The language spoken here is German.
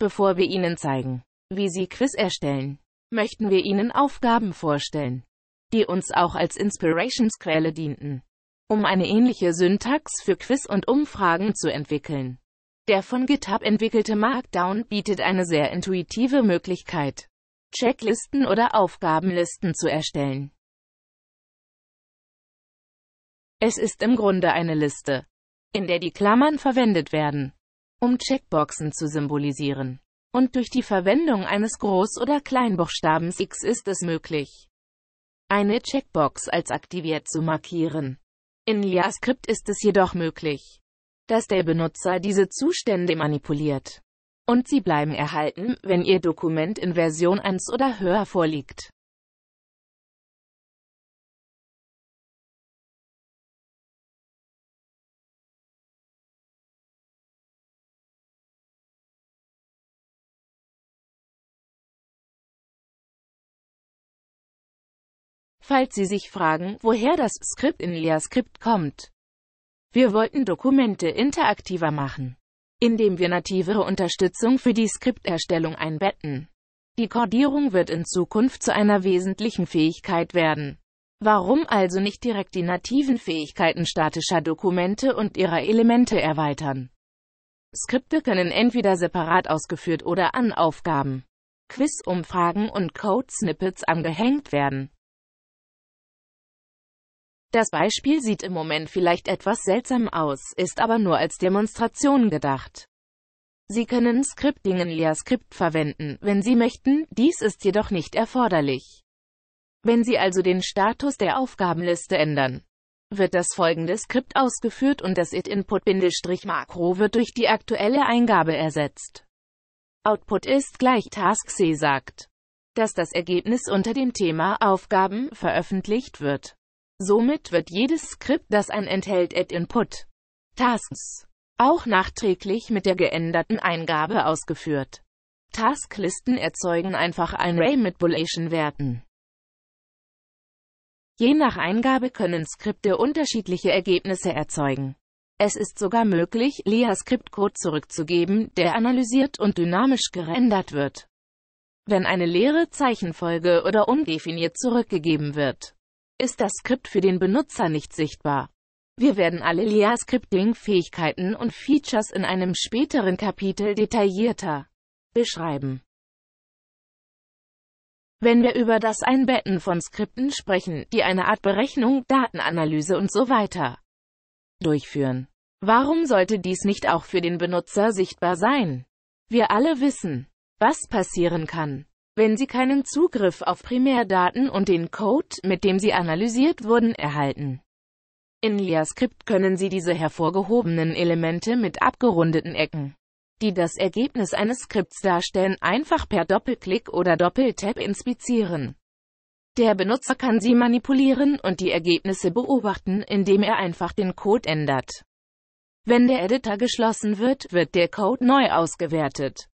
Bevor wir Ihnen zeigen, wie Sie Quiz erstellen, möchten wir Ihnen Aufgaben vorstellen, die uns auch als Inspirationsquelle dienten, um eine ähnliche Syntax für Quiz und Umfragen zu entwickeln. Der von GitHub entwickelte Markdown bietet eine sehr intuitive Möglichkeit, Checklisten oder Aufgabenlisten zu erstellen. Es ist im Grunde eine Liste, in der die Klammern verwendet werden um Checkboxen zu symbolisieren. Und durch die Verwendung eines Groß- oder Kleinbuchstabens X ist es möglich, eine Checkbox als aktiviert zu markieren. In JavaScript ist es jedoch möglich, dass der Benutzer diese Zustände manipuliert. Und sie bleiben erhalten, wenn Ihr Dokument in Version 1 oder höher vorliegt. falls Sie sich fragen, woher das Skript in LeaScript kommt. Wir wollten Dokumente interaktiver machen, indem wir nativere Unterstützung für die Skripterstellung einbetten. Die Kodierung wird in Zukunft zu einer wesentlichen Fähigkeit werden. Warum also nicht direkt die nativen Fähigkeiten statischer Dokumente und ihrer Elemente erweitern? Skripte können entweder separat ausgeführt oder an Aufgaben, Quizumfragen und Code-Snippets angehängt werden. Das Beispiel sieht im Moment vielleicht etwas seltsam aus, ist aber nur als Demonstration gedacht. Sie können Scripting in LeaScript verwenden, wenn Sie möchten, dies ist jedoch nicht erforderlich. Wenn Sie also den Status der Aufgabenliste ändern, wird das folgende Skript ausgeführt und das itinput makro wird durch die aktuelle Eingabe ersetzt. Output ist gleich Task C sagt, dass das Ergebnis unter dem Thema Aufgaben veröffentlicht wird. Somit wird jedes Skript, das ein enthält Add-Input Tasks auch nachträglich mit der geänderten Eingabe ausgeführt. Tasklisten erzeugen einfach ein Array mit Boolesian-Werten. Je nach Eingabe können Skripte unterschiedliche Ergebnisse erzeugen. Es ist sogar möglich, leer Skriptcode zurückzugeben, der analysiert und dynamisch gerendert wird. Wenn eine leere Zeichenfolge oder undefiniert zurückgegeben wird, ist das Skript für den Benutzer nicht sichtbar. Wir werden alle Lea-Scripting-Fähigkeiten und Features in einem späteren Kapitel detaillierter beschreiben. Wenn wir über das Einbetten von Skripten sprechen, die eine Art Berechnung, Datenanalyse und so weiter durchführen. Warum sollte dies nicht auch für den Benutzer sichtbar sein? Wir alle wissen, was passieren kann, wenn sie keinen Zugriff auf Primärdaten und den Code, mit dem sie analysiert wurden, erhalten. In LeaScript können Sie diese hervorgehobenen Elemente mit abgerundeten Ecken, die das Ergebnis eines Skripts darstellen, einfach per Doppelklick oder Doppeltap inspizieren. Der Benutzer kann sie manipulieren und die Ergebnisse beobachten, indem er einfach den Code ändert. Wenn der Editor geschlossen wird, wird der Code neu ausgewertet.